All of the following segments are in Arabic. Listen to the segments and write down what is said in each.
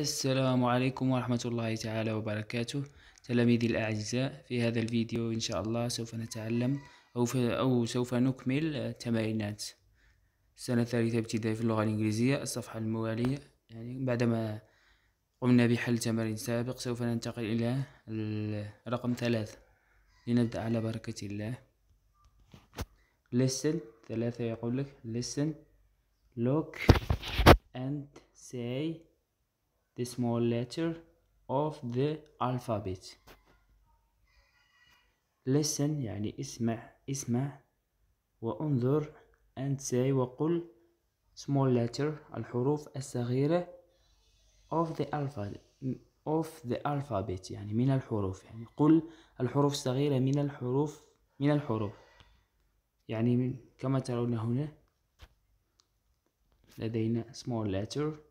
السلام عليكم ورحمة الله تعالى وبركاته تلاميذي الأعزاء في هذا الفيديو إن شاء الله سوف نتعلم أو, أو سوف نكمل تمارينات السنة الثالثة ابتدائي في اللغة الإنجليزية الصفحة الموالية يعني بعدما قمنا بحل تمارين سابق سوف ننتقل إلى الرقم ثلاث لنبدأ على بركة الله listen ثلاثة يقول لك listen look and say the small letter of the alphabet listen يعني اسمع اسمع وانظر and say وقل small letter الحروف الصغيرة of the alphabet of the alphabet يعني من الحروف يعني قل الحروف الصغيرة من الحروف من الحروف يعني كما ترون هنا لدينا small letter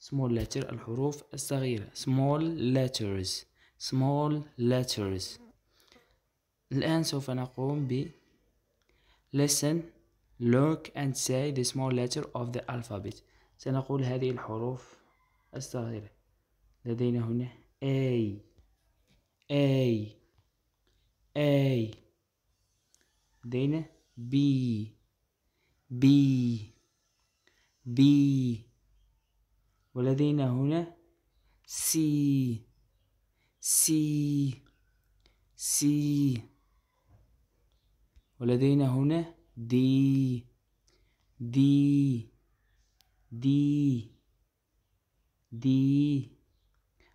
small letter الحروف الصغيرة small letters small letters الآن سوف نقوم ب listen look and say the small letter of the alphabet سنقول هذه الحروف الصغيرة لدينا هنا A A A لدينا B B B ولدينا هنا سي سي سي ولدينا هنا دي دي دي دي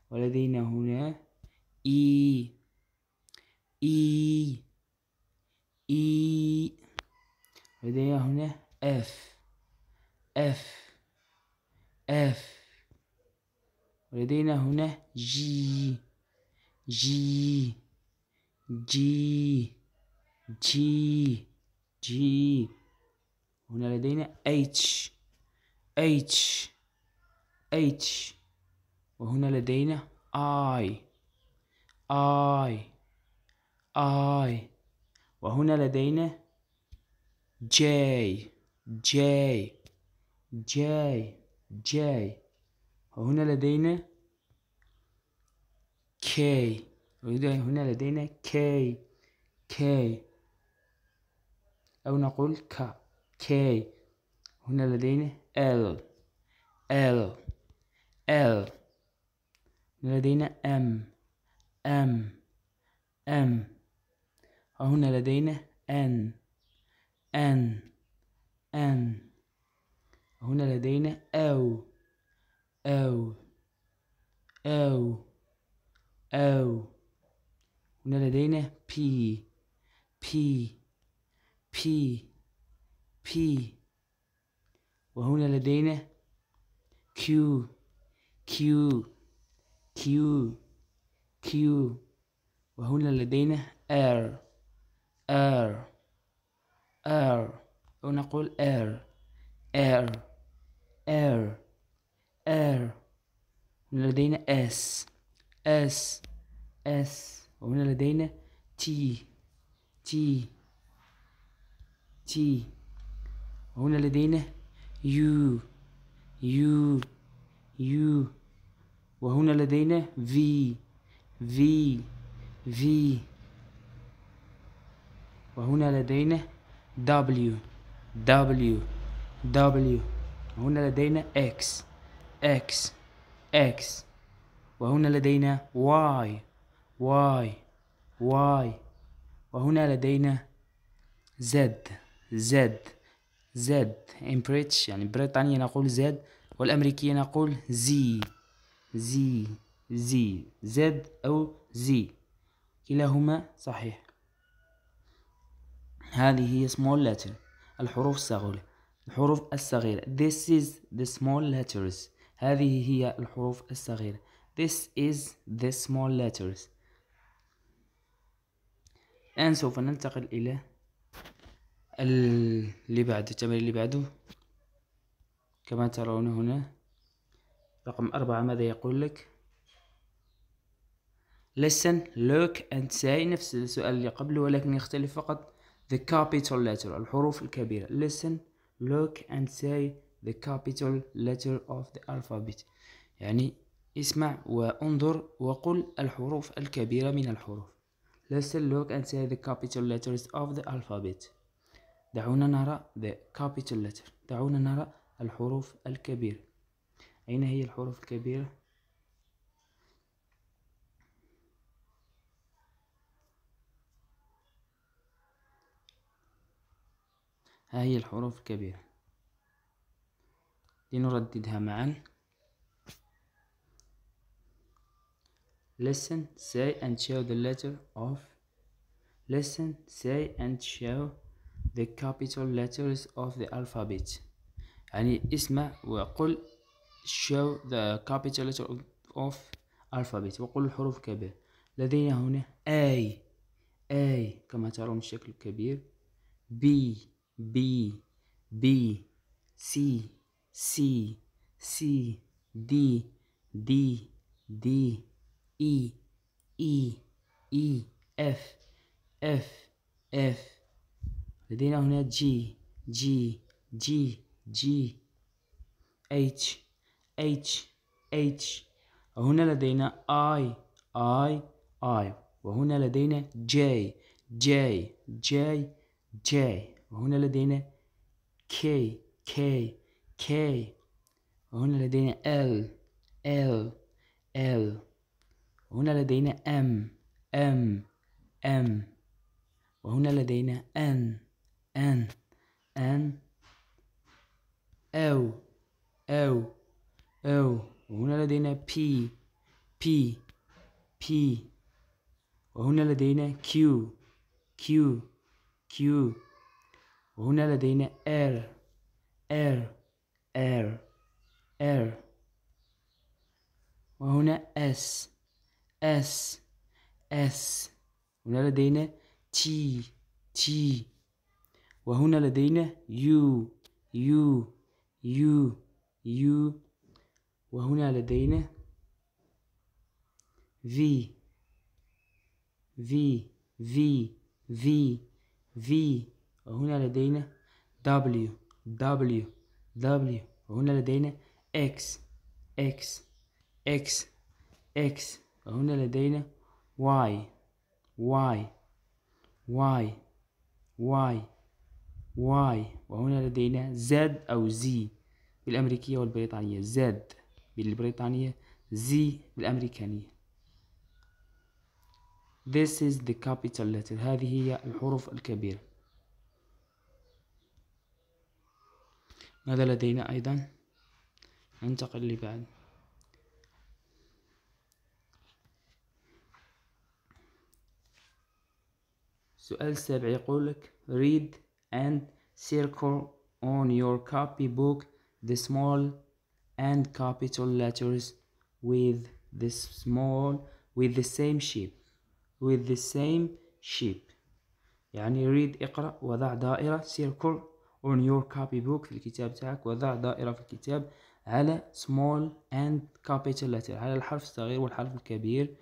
ولدينا هنا إي e إي e إي e ولدينا هنا اف اف اف ولدينا هنا جي جي جي جي جي هنا لدينا اتش اتش اتش وهنا لدينا اي اي اي وهنا لدينا جي جي جي جي وهنا لدينا كي هنا لدينا كي كي أو نقول K كي هنا لدينا ال ال ال لدينا ام ام ام وهنا لدينا ان ان ان وهنا لدينا او او او أو هنا لدينا بي بي بي بي وهنا لدينا كيو كيو كيو كيو وهنا لدينا R R R أو نقول R R R R هنا لدينا S اس اس وهنا لدينا تي تي تي وهنا لدينا يو يو يو وهنا لدينا في في في وهنا لدينا دبليو دبليو دبليو وهنا لدينا اكس اكس اكس وهنا لدينا واي y y وهنا لدينا z z z امبريتش يعني بريطانيا نقول z والأمريكية نقول z z z z أو z كلاهما صحيح هذه هي small letter الحروف الصغيرة الحروف الصغيرة this is the small letters هذه هي الحروف الصغيرة This is the small letters الآن سوف ننتقل إلى اللي بعد التمرين اللي بعده كما ترون هنا رقم أربعة ماذا يقول لك listen look and say نفس السؤال اللي قبله ولكن يختلف فقط the capital letter الحروف الكبيرة listen look and say the capital letter of the alphabet يعني اسمع وانظر وقل الحروف الكبيرة من الحروف Let's look and say the capital letters of the alphabet دعونا نرى the capital letter دعونا نرى الحروف الكبيرة أين هي الحروف الكبيرة؟ ها هي الحروف الكبيرة لنرددها معا listen say and show the letter of listen say and show the capital letters of the alphabet يعني اسمع وقل show the capital letter of alphabet وقل الحروف كبير لدينا هنا A A كما ترون الشكل الكبير B B B C C C D D D E E E F F F لدينا هنا G G G G H H H هنا لدينا I I I وهنا لدينا J J J J وهنا لدينا K K K وهنا لدينا L L L هنا لدينا أم أم أم وهنا لدينا أن أن أن أو أو أو وهنا لدينا بي بي بي وهنا لدينا كيو كيو كيو وهنا لدينا ار ار ار ار وهنا اس اس اس هنا لدينا تي تي وهنا لدينا يو يو يو يو وهنا لدينا في في في في في وهنا لدينا W W W وهنا لدينا X X X X هنا لدينا y y y y y وهنا لدينا z أو z بالأمريكية والبريطانية z بالبريطانية z بالأمريكانية This is the capital letter هذه هي الحروف الكبيرة ماذا لدينا أيضا ننتقل لبعد سؤال سبع يقول لك read and circle on your copy book the small and capital letters with the small with the same shape with the same shape يعني read اقرأ وضع دائرة circle on your copy book في الكتاب تاعك وضع دائرة في الكتاب على small and capital letter على الحرف الصغير والحرف الكبير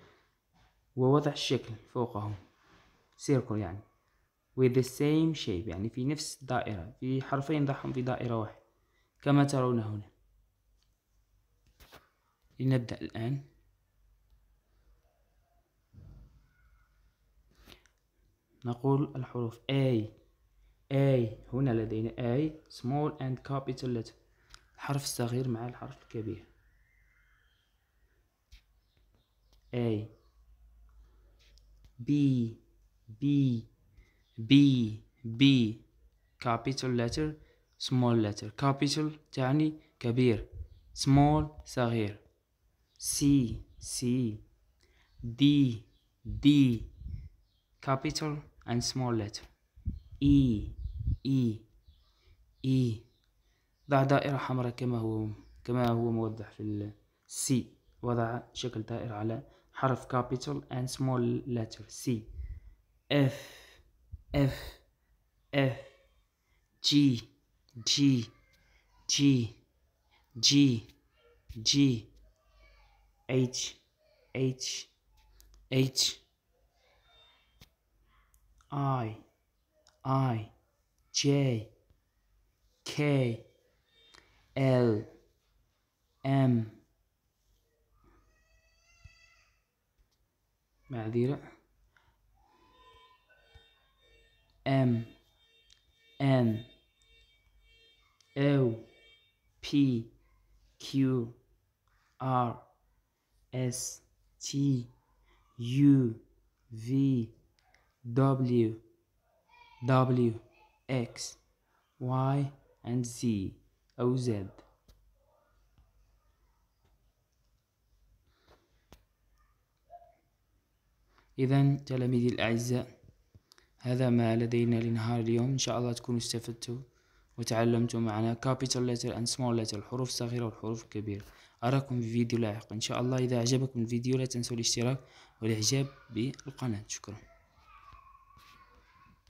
ووضع الشكل فوقهم سيركل يعني with the same shape يعني في نفس الدائرة في حرفين ضعهم في دائرة واحدة كما ترون هنا لنبدأ الآن نقول الحروف A A هنا لدينا A small and capital letter الحرف الصغير مع الحرف الكبير A B B B B capital letter small letter capital تعني كبير small صغير C C D D capital and small letter E E E ضع دائرة حمراء كما هو كما هو موضح في C وضع شكل دائرة على حرف capital and small letter C F F F G G G G G H H H I I J K L M معذرة M N O P Q R S T U V W W X Y and Z O Z إذن تلاميذي الأعزاء هذا ما لدينا لنهار اليوم إن شاء الله تكونوا استفدتوا وتعلمتوا معنا capital letter and small letter الحروف الصغيرة والحروف الكبيرة أراكم في فيديو لاحق إن شاء الله إذا أعجبكم الفيديو لا تنسوا الاشتراك والإعجاب بالقناة شكرا